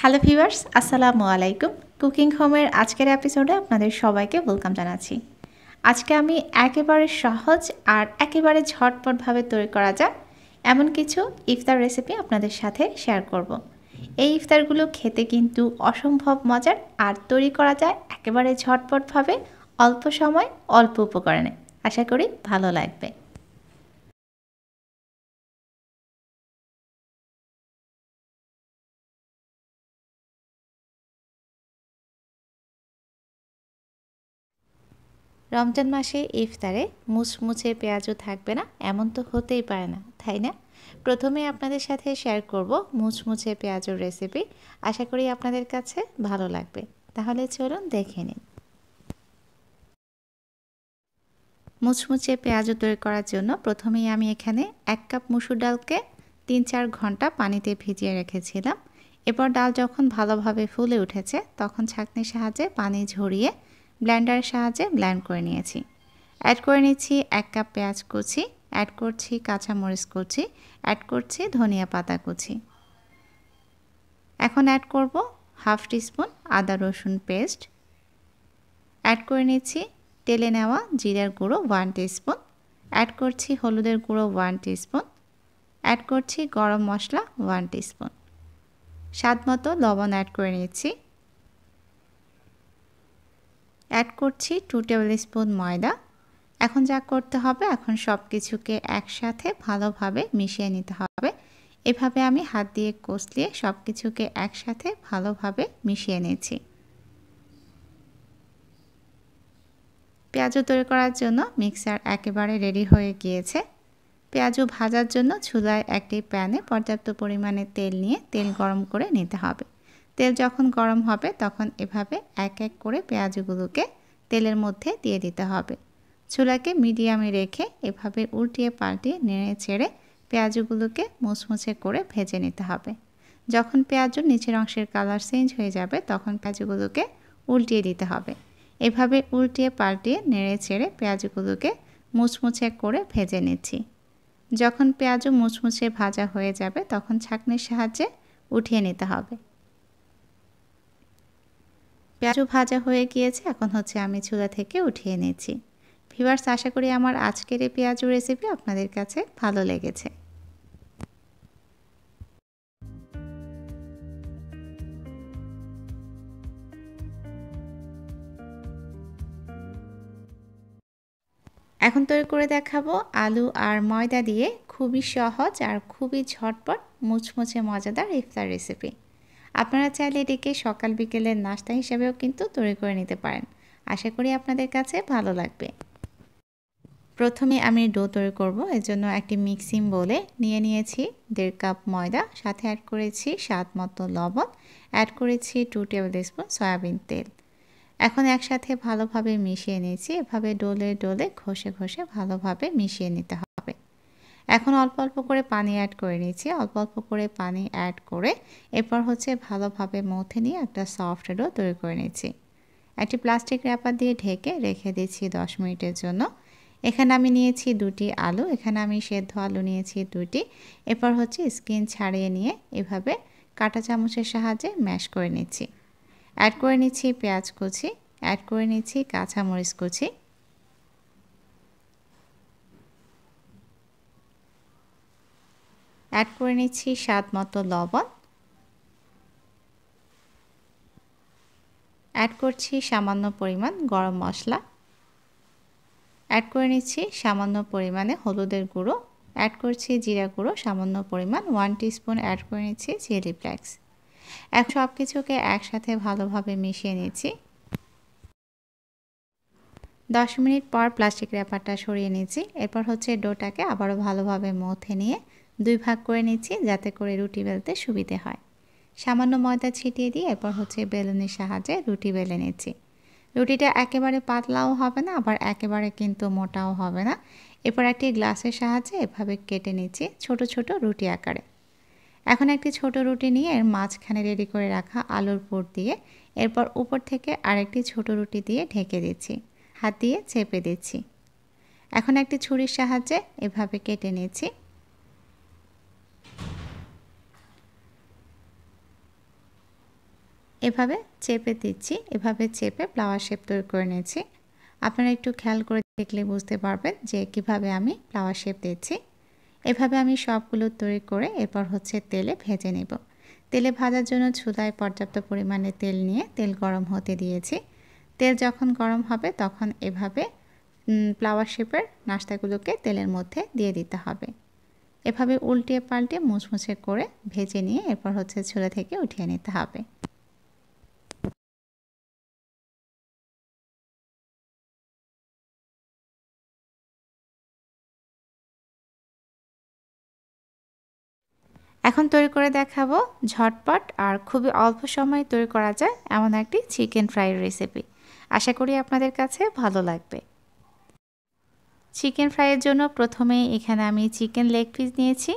Hello viewers আসসালামু আলাইকুম cooking হোমের আজকের এপিসোডে আপনাদের সবাইকে ওয়েলকাম জানাচ্ছি আজকে আমি একেবারে সহজ আর একেবারে ঝটপটভাবে তৈরি করা যায় এমন কিছু ইফতার রেসিপি আপনাদের সাথে শেয়ার করব। এই ইফতারগুলো খেতে কিন্তু অসম্ভব মজার আর তৈরি করা যায় একেবারে ঝটপটভাবে অল্প সময় অল্প উপকরণে আশা করি ভালো লাগবে রমজান মাসে ইফতারে মুচমুচে পেঁয়াজও থাকবে না এমন তো হতেই পারে না তাই না প্রথমে আপনাদের সাথে শেয়ার করব মুচমুচে পেঁয়াজের রেসিপি আশা করি আপনাদের কাছে ভালো লাগবে তাহলে চলুন দেখে নিন মুচমুচে পেঁয়াজ তৈরি করার জন্য প্রথমেই আমি এখানে এক কাপ মুসুর ডালকে তিন চার ঘন্টা পানিতে ভিজিয়ে রেখেছিলাম এরপর ডাল যখন ভালোভাবে ফুলে উঠেছে তখন ছাঁকনির সাহায্যে পানি ঝরিয়ে ব্ল্যান্ডারের সাহায্যে ব্ল্যান্ড করে নিয়েছি অ্যাড করে নিচ্ছি এক কাপ পেঁয়াজ কুচি অ্যাড করছি কাঁচামরিচ কুচি অ্যাড করছি ধনিয়া পাতা কুচি এখন অ্যাড করব হাফ টিস্পুন আদা রসুন পেস্ট অ্যাড করে নিচ্ছি তেলে নেওয়া জিরার গুঁড়ো ওয়ান টিস্পুন অ্যাড করছি হলুদের গুঁড়ো ওয়ান টিস্পুন অ্যাড করছি গরম মশলা ওয়ান টিস্পুন স্বাদ মতো লবণ অ্যাড করে নিচ্ছি অ্যাড করছি টু টেবিল স্পুন ময়দা এখন যা করতে হবে এখন সব কিছুকে একসাথে ভালোভাবে মিশিয়ে নিতে হবে এভাবে আমি হাত দিয়ে কষলিয়ে সব কিছুকে একসাথে ভালোভাবে মিশিয়ে নিয়েছি পেঁয়াজও তৈরি করার জন্য মিক্সার একেবারে রেডি হয়ে গিয়েছে পেঁয়াজও ভাজার জন্য চুলায় একটি প্যানে পর্যাপ্ত পরিমাণে তেল নিয়ে তেল গরম করে নিতে হবে তেল যখন গরম হবে তখন এভাবে এক এক করে পেঁয়াজগুলোকে তেলের মধ্যে দিয়ে দিতে হবে চুলাকে মিডিয়ামে রেখে এভাবে উল্টিয়ে পাল্টিয়ে নেড়ে ছেড়ে পেঁয়াজগুলোকে মুছমুছে করে ভেজে নিতে হবে যখন পেঁয়াজ নিচের অংশের কালার চেঞ্জ হয়ে যাবে তখন পেঁয়াজগুলোকে উল্টিয়ে দিতে হবে এভাবে উল্টিয়ে পাল্টিয়ে নেড়ে ছেড়ে পেঁয়াজগুলোকে মুছমুছে করে ভেজে নিচ্ছি যখন পেঁয়াজ মুছমুছে ভাজা হয়ে যাবে তখন ছাঁকনির সাহায্যে উঠিয়ে নিতে হবে পেঁয়াজও ভাজা হয়ে গিয়েছে এখন হচ্ছে আমি চুলা থেকে উঠিয়ে নিয়েছি ভিভার্স আশা করি আমার আজকের এই পেঁয়াজু রেসিপি আপনাদের কাছে ভালো লেগেছে এখন তৈরি করে দেখাবো আলু আর ময়দা দিয়ে খুবই সহজ আর খুবই ঝটপট মুচমুচে মজাদার ইফতার রেসিপি আপনারা চাইলে এটিকে সকাল বিকেলের নাস্তা হিসাবেও কিন্তু তৈরি করে নিতে পারেন আশা করি আপনাদের কাছে ভালো লাগবে প্রথমে আমি ডো তৈরি করব এর জন্য একটি মিক্সিং বলে নিয়ে নিয়েছি দেড় কাপ ময়দা সাথে অ্যাড করেছি স্বাদ মতো লবণ অ্যাড করেছি টু টেবিল স্পুন সয়াবিন তেল এখন একসাথে ভালোভাবে মিশিয়ে নিয়েছি এভাবে ডোলে ডোলে ঘষে ঘষে ভালোভাবে মিশিয়ে নিতে হবে এখন অল্প অল্প করে পানি অ্যাড করে নিয়েছি অল্প অল্প করে পানি অ্যাড করে এরপর হচ্ছে ভালোভাবে মথে নিয়ে একটা সফট ডো তৈরি করে নিয়েছি একটি প্লাস্টিক র্যাপার দিয়ে ঢেকে রেখে দিচ্ছি দশ মিনিটের জন্য এখানে আমি নিয়েছি দুটি আলু এখানে আমি সেদ্ধ আলু নিয়েছি দুটি এরপর হচ্ছে স্কিন ছাড়িয়ে নিয়ে এভাবে কাটা চামচের সাহায্যে ম্যাশ করে নিচ্ছি অ্যাড করে নিচ্ছি পেঁয়াজ কুচি অ্যাড করে নিচ্ছি কাঁচামরিচ কুচি অ্যাড করে নিচ্ছি স্বাদ মতো লবণ অ্যাড করছি সামান্য পরিমাণ গরম মশলা অ্যাড করে নিচ্ছি সামান্য পরিমাণে হলুদের গুঁড়ো অ্যাড করছি জিরা গুঁড়ো সামান্য পরিমাণ ওয়ান টিস্পুন অ্যাড করে নিচ্ছি চিলি ফ্লেক্স এক সব কিছুকে একসাথে ভালোভাবে মিশিয়ে নিচ্ছি দশ মিনিট পর প্লাস্টিক র্যাপারটা সরিয়ে নিচ্ছি এরপর হচ্ছে ডোটাকে আবারও ভালোভাবে মথে নিয়ে দুই ভাগ করে নিচ্ছি যাতে করে রুটি বেলতে সুবিধে হয় সামান্য ময়দা ছিটিয়ে দিয়ে এরপর হচ্ছে বেলুনের সাহায্যে রুটি বেলে নিচ্ছি রুটিটা একেবারে পাতলাও হবে না আবার একেবারে কিন্তু মোটাও হবে না এরপর একটি গ্লাসের সাহায্যে এভাবে কেটে নিচ্ছি ছোট ছোট রুটি আকারে এখন একটি ছোট রুটি নিয়ে এর মাঝখানে রেডি করে রাখা আলুর পুর দিয়ে এরপর উপর থেকে আরেকটি ছোট রুটি দিয়ে ঢেকে দিচ্ছি হাত দিয়ে চেপে দিচ্ছি এখন একটি ছুরির সাহায্যে এভাবে কেটে নিচ্ছি এভাবে চেপে দিচ্ছি এভাবে চেপে ফ্লাওয়ার শেপ তৈরি করে নিয়েছি আপনারা একটু খেয়াল করে দেখলে বুঝতে পারবেন যে কিভাবে আমি ফ্লাওয়ার শেপ দিচ্ছি এভাবে আমি সবগুলো তৈরি করে এরপর হচ্ছে তেলে ভেজে নেব তেলে ভাজার জন্য ছুদায় পর্যাপ্ত পরিমাণে তেল নিয়ে তেল গরম হতে দিয়েছি তেল যখন গরম হবে তখন এভাবে ফ্লাওয়ার শেপের নাস্তাগুলোকে তেলের মধ্যে দিয়ে দিতে হবে এভাবে উল্টিয়ে পাল্টে মুছমুছে করে ভেজে নিয়ে এরপর হচ্ছে ছুলে থেকে উঠিয়ে নিতে হবে এখন তৈরি করে দেখাবো ঝটপট আর খুবই অল্প সময়ে তৈরি করা যায় এমন একটি চিকেন ফ্রাই রেসিপি আশা করি আপনাদের কাছে ভালো লাগবে চিকেন ফ্রাইয়ের জন্য প্রথমে এখানে আমি চিকেন লেগ পিস নিয়েছি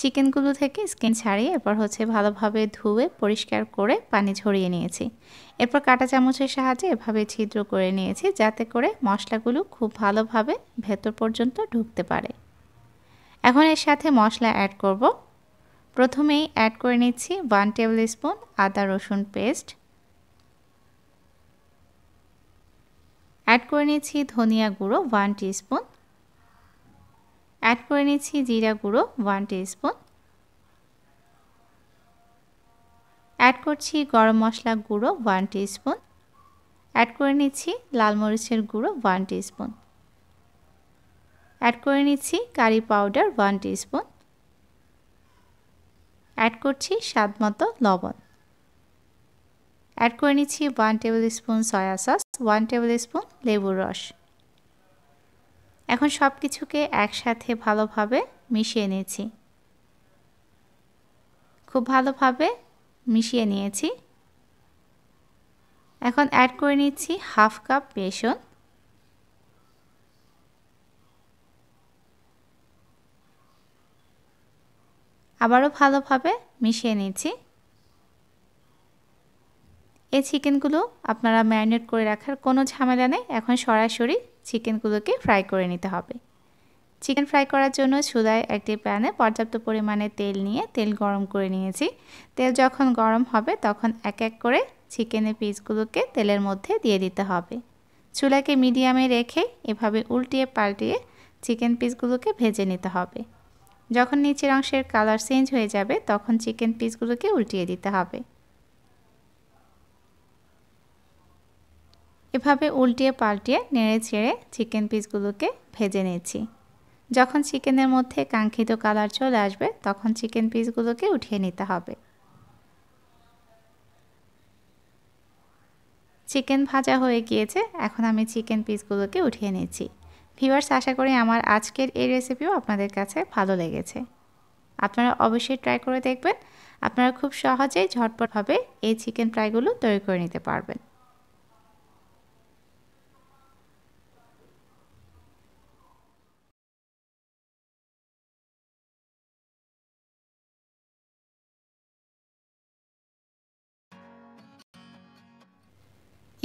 চিকেনগুলো থেকে স্কিন ছাড়িয়ে এরপর হচ্ছে ভালোভাবে ধুয়ে পরিষ্কার করে পানি ঝরিয়ে নিয়েছি এরপর কাটা চামচের সাহায্যে এভাবে ছিদ্র করে নিয়েছি যাতে করে মশলাগুলো খুব ভালোভাবে ভেতর পর্যন্ত ঢুকতে পারে এখন এর সাথে মশলা অ্যাড করব প্রথমেই অ্যাড করে নিচ্ছি ওয়ান টেবিল স্পুন আদা রসুন পেস্ট অ্যাড করে নিচ্ছি ধনিয়া গুঁড়ো ওয়ান টিস্পুন অ্যাড করে নিচ্ছি জিরা গুঁড়ো ওয়ান স্পুন অ্যাড করছি গরম মশলা গুঁড়ো ওয়ান টিস্পুন অ্যাড করে নিচ্ছি লাল মরিচের গুঁড়ো ওয়ান টিস্পুন অ্যাড করে নিচ্ছি curry powder one teaspoon add করছি স্বাদ মতো লবণ অ্যাড করে নিচ্ছি one tablespoon soya sauce one tablespoon লেবুর রস এখন সব কিছুকে একসাথে ভালোভাবে মিশিয়ে নিয়েছি খুব ভালোভাবে মিশিয়ে নিয়েছি এখন অ্যাড করে নিচ্ছি হাফ কাপ বেসন আবারও ভালোভাবে মিশিয়ে নিচ্ছি এই চিকেনগুলো আপনারা ম্যারিনেট করে রাখার কোনো ঝামেলা নেই এখন সরাসরি চিকেনগুলোকে ফ্রাই করে নিতে হবে চিকেন ফ্রাই করার জন্য চুলায় একটি প্যানে পর্যাপ্ত পরিমাণে তেল নিয়ে তেল গরম করে নিয়েছি তেল যখন গরম হবে তখন এক এক করে চিকেনের পিসগুলোকে তেলের মধ্যে দিয়ে দিতে হবে চুলাকে মিডিয়ামে রেখে এভাবে উল্টিয়ে পাল্টিয়ে চিকেন পিসগুলোকে ভেজে নিতে হবে যখন নিচের অংশের কালার চেঞ্জ হয়ে যাবে তখন চিকেন পিসগুলোকে উল্টিয়ে দিতে হবে এভাবে উল্টিয়ে পাল্টিয়ে নেড়ে ছেড়ে চিকেন পিসগুলোকে ভেজে নিয়েছি যখন চিকেনের মধ্যে কাঙ্ক্ষিত কালার চলে আসবে তখন চিকেন পিসগুলোকে উঠিয়ে নিতে হবে চিকেন ভাজা হয়ে গিয়েছে এখন আমি চিকেন পিসগুলোকে উঠিয়ে নিয়েছি ভিউয়ার্স আশা করি আমার আজকের এই রেসিপিও আপনাদের কাছে ভালো লেগেছে আপনারা অবশ্যই ট্রাই করে দেখবেন আপনারা খুব সহজেই ঝটপটভাবে এই চিকেন ফ্রাইগুলো তৈরি করে নিতে পারবেন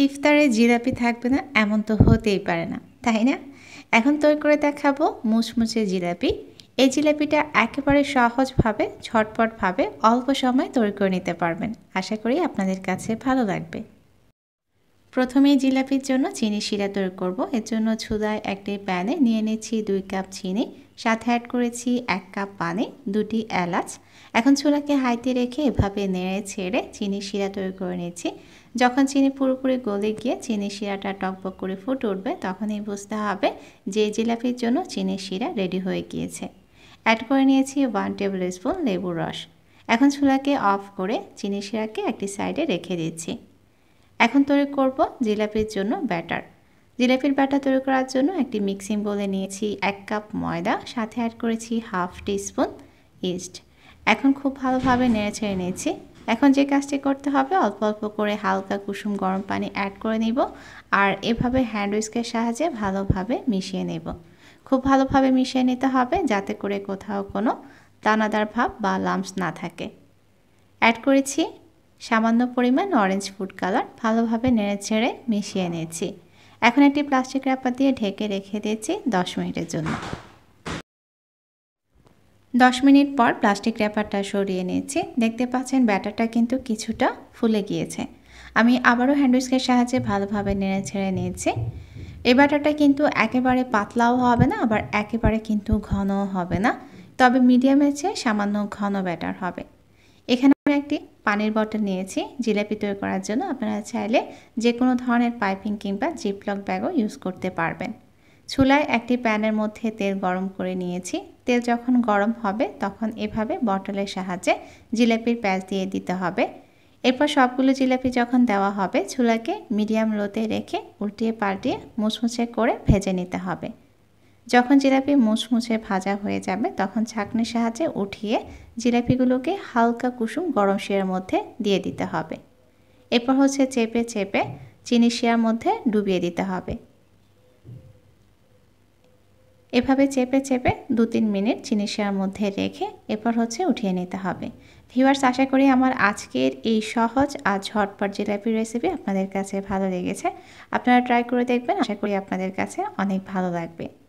ইফতারে জিলাপি থাকবে না এমন তো হতেই পারে না তাই না এখন তৈরি করে দেখাবো মুচমুচে জিলাপি এই জিলাপিটা একেবারে সহজভাবে ঝটপটভাবে অল্প সময়ে তৈরি করে নিতে পারবেন আশা করি আপনাদের কাছে ভালো লাগবে প্রথমেই জিলাপির জন্য চিনি শিরা তৈরি করব এর জন্য ছুদায় একটি প্যানে নিয়ে নিচ্ছি দুই কাপ চিনি সাথে অ্যাড করেছি এক কাপ পানি দুটি এলাচ এখন ছোলাকে হাইতে রেখে এভাবে নেড়ে ছেড়ে চিনি শিরা তৈরি করে নিয়েছি যখন চিনি পুরোপুরি গলে গিয়ে চিনি শিরাটা টকবক করে ফুট উঠবে তখনই বুঝতে হবে যে জিলাপির জন্য চিনি শিরা রেডি হয়ে গিয়েছে অ্যাড করে নিয়েছি ওয়ান টেবিল স্পুন লেবুর রস এখন ছোলাকে অফ করে চিনি শিরাকে একটি সাইডে রেখে দিচ্ছি এখন তৈরি করব জিলাপির জন্য ব্যাটার জিলাপির ব্যাটার তৈরি করার জন্য একটি মিক্সিং বলে নিয়েছি এক কাপ ময়দা সাথে অ্যাড করেছি হাফ টিস্পুন ইস্ট এখন খুব ভালোভাবে নেড়ে ছেড়ে নিয়েছি এখন যে কাজটি করতে হবে অল্প অল্প করে হালকা কুসুম গরম পানি অ্যাড করে নিব আর এভাবে হ্যান্ড উইস্কের সাহায্যে ভালোভাবে মিশিয়ে নেব খুব ভালোভাবে মিশিয়ে নিতে হবে যাতে করে কোথাও কোনো দানাদার ভাব বা লাম্পস না থাকে অ্যাড করেছি সামান্য পরিমাণ অরেঞ্জ ফুড কালার ভালোভাবে নেড়ে ছেড়ে মিশিয়ে নিয়েছি এখন একটি প্লাস্টিক র্যাপার দিয়ে ঢেকে রেখে দিয়েছি 10 মিনিটের জন্য 10 মিনিট পর প্লাস্টিক র্যাপারটা সরিয়ে নিয়েছি দেখতে পাচ্ছেন ব্যাটারটা কিন্তু কিছুটা ফুলে গিয়েছে আমি আবারও হ্যান্ডউইচের সাহায্যে ভালোভাবে নেড়ে ছেড়ে নিয়েছি এই ব্যাটারটা কিন্তু একেবারে পাতলাও হবে না আবার একেবারে কিন্তু ঘনও হবে না তবে মিডিয়ামের চেয়ে সামান্য ঘন ব্যাটার হবে এখানে একটি পানির বটল নিয়েছি জিলাপি তৈরি করার জন্য আপনারা চাইলে যে কোনো ধরনের পাইপিং কিংবা জিপলক ব্যাগও ইউজ করতে পারবেন চুলায় একটি প্যানের মধ্যে তেল গরম করে নিয়েছি তেল যখন গরম হবে তখন এভাবে বটলের সাহায্যে জিলাপির প্যাচ দিয়ে দিতে হবে এরপর সবগুলো জিলাপি যখন দেওয়া হবে চুলাকে মিডিয়াম লোতে রেখে উল্টিয়ে পাল্টিয়ে মুছমুছে করে ভেজে নিতে হবে যখন জিলাপি মুছমুছে ভাজা হয়ে যাবে তখন ছাঁকনির সাহায্যে উঠিয়ে জিলাপিগুলোকে হালকা কুসুম গরম শিয়ার মধ্যে দিয়ে দিতে হবে এরপর হচ্ছে চেপে চেপে চিনি শিয়ার মধ্যে ডুবিয়ে দিতে হবে এভাবে চেপে চেপে দু তিন মিনিট চিনি শিয়ার মধ্যে রেখে এরপর হচ্ছে উঠিয়ে নিতে হবে ভিউয়ার্স আশা করি আমার আজকের এই সহজ আর ঝটপট জিলাপি রেসিপি আপনাদের কাছে ভালো লেগেছে আপনারা ট্রাই করে দেখবেন আশা করি আপনাদের কাছে অনেক ভালো লাগবে